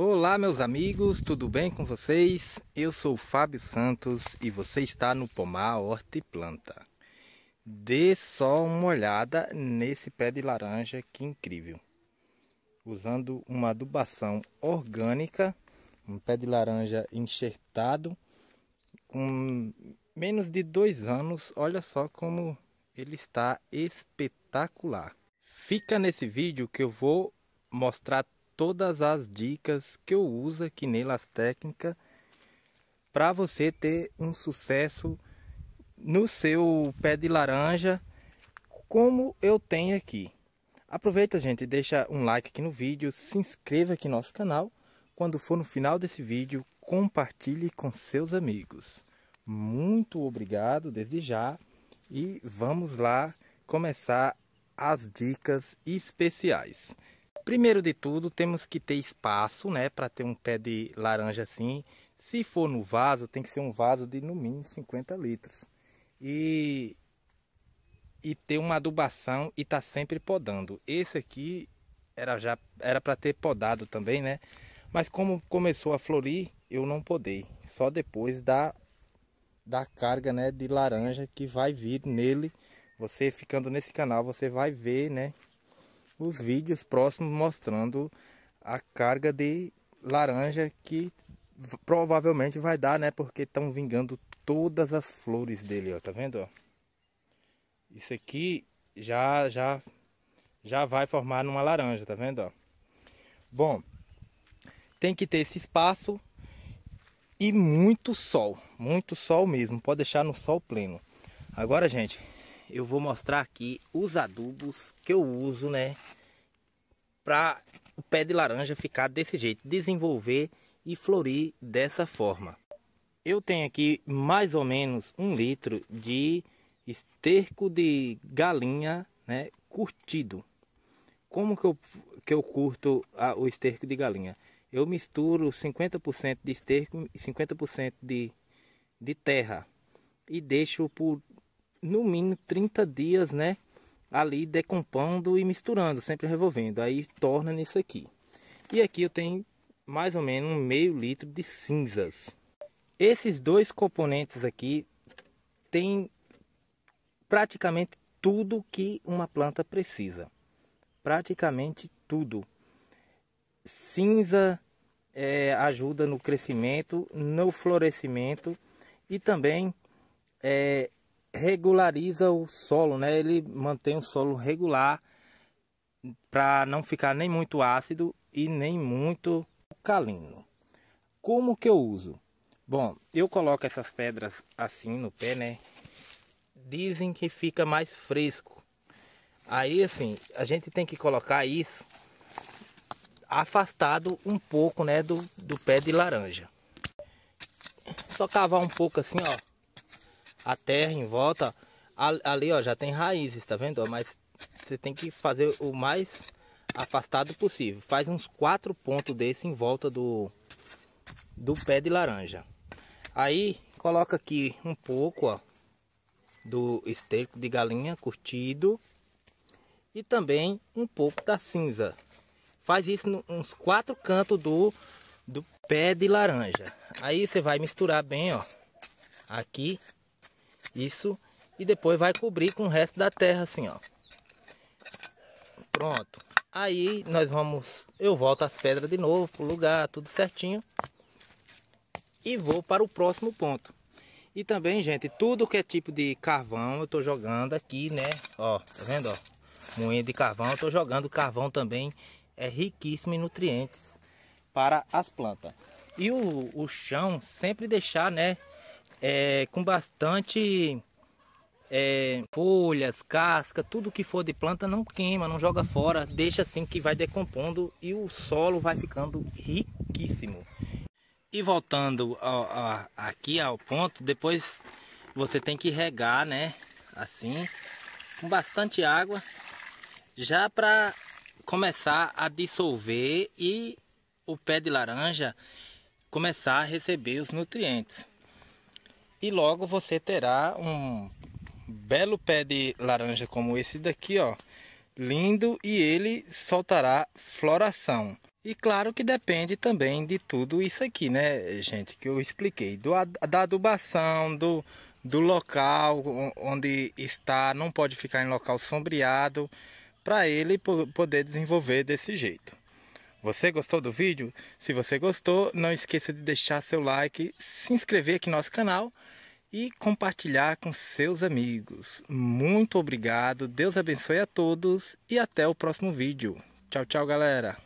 Olá meus amigos, tudo bem com vocês? Eu sou Fábio Santos e você está no Pomar Horta e Planta. Dê só uma olhada nesse pé de laranja, que incrível! Usando uma adubação orgânica, um pé de laranja enxertado, com menos de dois anos, olha só como ele está espetacular. Fica nesse vídeo que eu vou mostrar todas as dicas que eu uso aqui nelas técnica para você ter um sucesso no seu pé de laranja como eu tenho aqui. Aproveita, gente, deixa um like aqui no vídeo, se inscreva aqui no nosso canal. Quando for no final desse vídeo, compartilhe com seus amigos. Muito obrigado desde já e vamos lá começar as dicas especiais. Primeiro de tudo, temos que ter espaço, né, para ter um pé de laranja assim. Se for no vaso, tem que ser um vaso de no mínimo 50 litros. E e ter uma adubação e tá sempre podando. Esse aqui era já era para ter podado também, né? Mas como começou a florir, eu não podei. Só depois da da carga, né, de laranja que vai vir nele. Você ficando nesse canal, você vai ver, né, os vídeos próximos mostrando a carga de laranja que provavelmente vai dar, né? Porque estão vingando todas as flores dele, ó, tá vendo? Ó? Isso aqui já já já vai formar numa laranja, tá vendo? Ó? Bom, tem que ter esse espaço e muito sol, muito sol mesmo, pode deixar no sol pleno. Agora, gente, eu vou mostrar aqui os adubos que eu uso, né? Para o pé de laranja ficar desse jeito, desenvolver e florir dessa forma. Eu tenho aqui mais ou menos um litro de esterco de galinha, né? Curtido. Como que eu, que eu curto a, o esterco de galinha? Eu misturo 50% de esterco e 50% de, de terra e deixo por no mínimo 30 dias, né? Ali decompondo e misturando, sempre revolvendo. Aí torna nisso aqui. E aqui eu tenho mais ou menos um meio litro de cinzas. Esses dois componentes aqui tem praticamente tudo que uma planta precisa. Praticamente tudo. Cinza é, ajuda no crescimento, no florescimento e também é, regulariza o solo, né? Ele mantém o solo regular para não ficar nem muito ácido e nem muito alcalino. Como que eu uso? Bom, eu coloco essas pedras assim no pé, né? Dizem que fica mais fresco. Aí assim, a gente tem que colocar isso afastado um pouco, né, do, do pé de laranja. Só cavar um pouco assim, ó a terra em volta, ali ó, já tem raízes, tá vendo? Mas você tem que fazer o mais afastado possível. Faz uns quatro pontos desse em volta do, do pé de laranja. Aí coloca aqui um pouco ó, do esterco de galinha curtido e também um pouco da cinza. Faz isso no, uns quatro cantos do, do pé de laranja. Aí você vai misturar bem ó, aqui isso e depois vai cobrir com o resto da terra assim, ó. Pronto. Aí nós vamos, eu volto as pedras de novo pro lugar, tudo certinho. E vou para o próximo ponto. E também, gente, tudo que é tipo de carvão eu tô jogando aqui, né? Ó, tá vendo, ó? Moinha de carvão, eu tô jogando carvão também. É riquíssimo em nutrientes para as plantas. E o, o chão sempre deixar, né? é, com bastante é, folhas, casca, tudo que for de planta não queima, não joga fora, deixa assim que vai decompondo e o solo vai ficando riquíssimo. E voltando ao, aqui ao ponto, depois você tem que regar, né? Assim, com bastante água, já para começar a dissolver e o pé de laranja começar a receber os nutrientes e logo você terá um belo pé de laranja como esse daqui, ó, lindo e ele soltará floração. E claro que depende também de tudo isso aqui, né, gente, que eu expliquei, do, da adubação, do, do local onde está, não pode ficar em local sombreado, para ele poder desenvolver desse jeito. Você gostou do vídeo? Se você gostou, não esqueça de deixar seu like, se inscrever aqui no nosso canal e compartilhar com seus amigos. Muito obrigado, Deus abençoe a todos e até o próximo vídeo. Tchau, tchau, galera!